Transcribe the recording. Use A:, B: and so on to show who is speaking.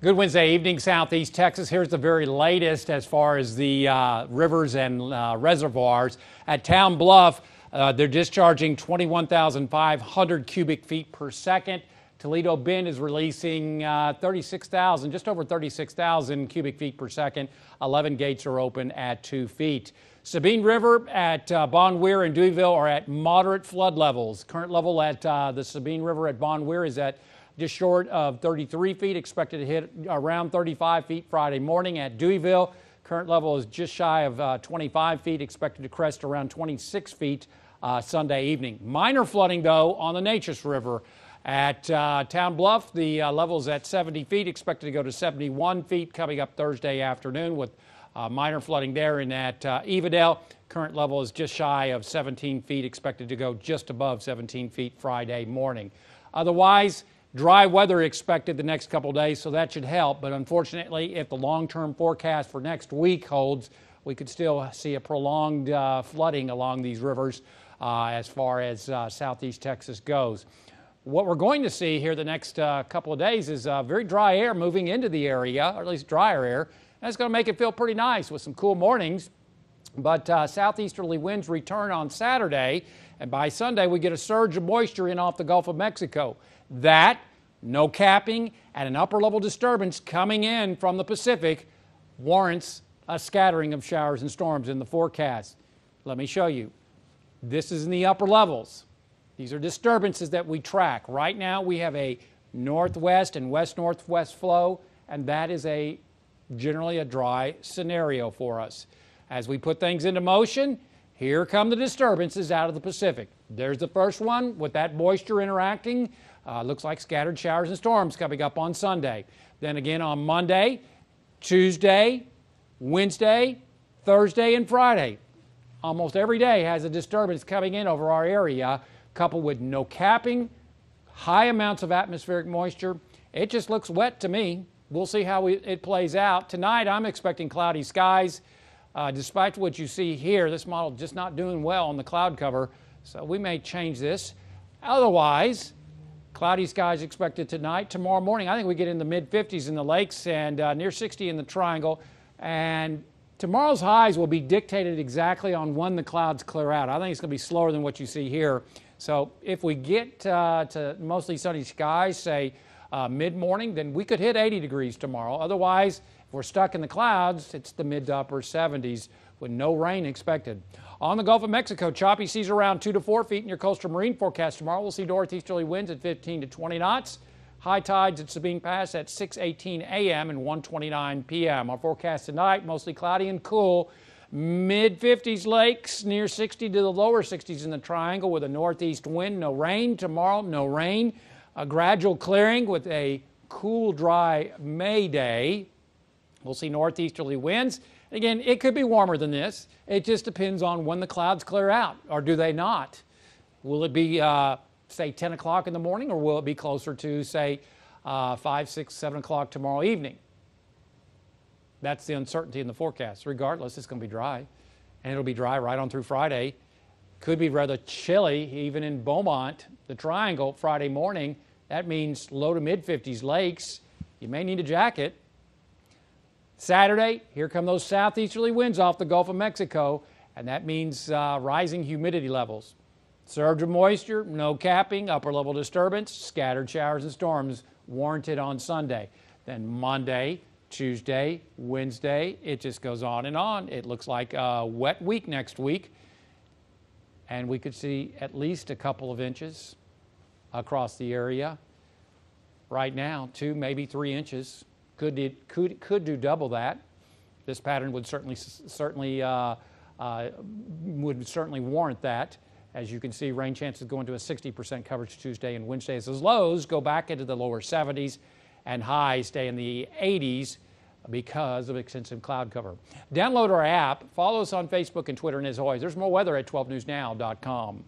A: Good Wednesday evening, Southeast Texas. Here's the very latest as far as the uh, rivers and uh, reservoirs. At Town Bluff, uh, they're discharging 21,500 cubic feet per second. Toledo Bend is releasing uh, 36,000, just over 36,000 cubic feet per second. 11 gates are open at two feet. Sabine River at uh, Bon Weir and Deweyville are at moderate flood levels. Current level at uh, the Sabine River at Bon Weir is at just short of 33 feet, expected to hit around 35 feet Friday morning at Deweyville. Current level is just shy of uh, 25 feet, expected to crest around 26 feet uh, Sunday evening. Minor flooding, though, on the Natchez River. At uh, Town Bluff, the uh, is at 70 feet, expected to go to 71 feet coming up Thursday afternoon with uh, minor flooding there. And at uh, Evadale, current level is just shy of 17 feet, expected to go just above 17 feet Friday morning. Otherwise, Dry weather expected the next couple days, so that should help. But unfortunately, if the long term forecast for next week holds, we could still see a prolonged uh, flooding along these rivers uh, as far as uh, southeast Texas goes. What we're going to see here the next uh, couple of days is uh, very dry air moving into the area, or at least drier air. That's going to make it feel pretty nice with some cool mornings. But uh, southeasterly winds return on Saturday, and by Sunday, we get a surge of moisture in off the Gulf of Mexico that, no capping, and an upper level disturbance coming in from the Pacific warrants a scattering of showers and storms in the forecast. Let me show you. This is in the upper levels. These are disturbances that we track. Right now, we have a northwest and west northwest flow, and that is a generally a dry scenario for us. As we put things into motion, here come the disturbances out of the Pacific. There's the first one with that moisture interacting. Uh, looks like scattered showers and storms coming up on Sunday. Then again on Monday, Tuesday, Wednesday, Thursday, and Friday. Almost every day has a disturbance coming in over our area, coupled with no capping, high amounts of atmospheric moisture. It just looks wet to me. We'll see how it plays out. Tonight, I'm expecting cloudy skies. Uh, despite what you see here, this model just not doing well on the cloud cover, so we may change this. Otherwise, cloudy skies expected tonight. Tomorrow morning, I think we get in the mid 50s in the lakes and uh, near 60 in the triangle. And tomorrow's highs will be dictated exactly on when the clouds clear out. I think it's going to be slower than what you see here. So if we get uh, to mostly sunny skies, say uh, mid morning, then we could hit 80 degrees tomorrow. Otherwise, if we're stuck in the clouds, it's the mid to upper 70s with no rain expected. On the Gulf of Mexico, choppy seas around 2 to 4 feet in your coastal marine forecast tomorrow. We'll see northeasterly winds at 15 to 20 knots. High tides at Sabine Pass at 6:18 a.m. and 1:29 p.m. Our forecast tonight mostly cloudy and cool. Mid 50s lakes near 60 to the lower 60s in the triangle with a northeast wind, no rain. Tomorrow, no rain. A gradual clearing with a cool, dry May day. We'll see northeasterly winds. Again, it could be warmer than this. It just depends on when the clouds clear out, or do they not? Will it be, uh, say, 10 o'clock in the morning, or will it be closer to, say, uh, 5, 6, 7 o'clock tomorrow evening? That's the uncertainty in the forecast. Regardless, it's going to be dry, and it'll be dry right on through Friday. Could be rather chilly, even in Beaumont, the triangle, Friday morning. That means low to mid 50s lakes. You may need a jacket. Saturday, here come those southeasterly winds off the Gulf of Mexico, and that means uh, rising humidity levels. Surge of moisture, no capping, upper level disturbance, scattered showers and storms warranted on Sunday. Then Monday, Tuesday, Wednesday, it just goes on and on. It looks like a wet week next week, and we could see at least a couple of inches across the area. Right now, two, maybe three inches could, it, could, could do double that. This pattern would certainly, certainly, uh, uh, would certainly warrant that. As you can see, rain chances go into a 60% coverage Tuesday and Wednesday as lows go back into the lower 70s and highs stay in the 80s because of extensive cloud cover. Download our app, follow us on Facebook and Twitter, and as always, there's more weather at 12newsnow.com.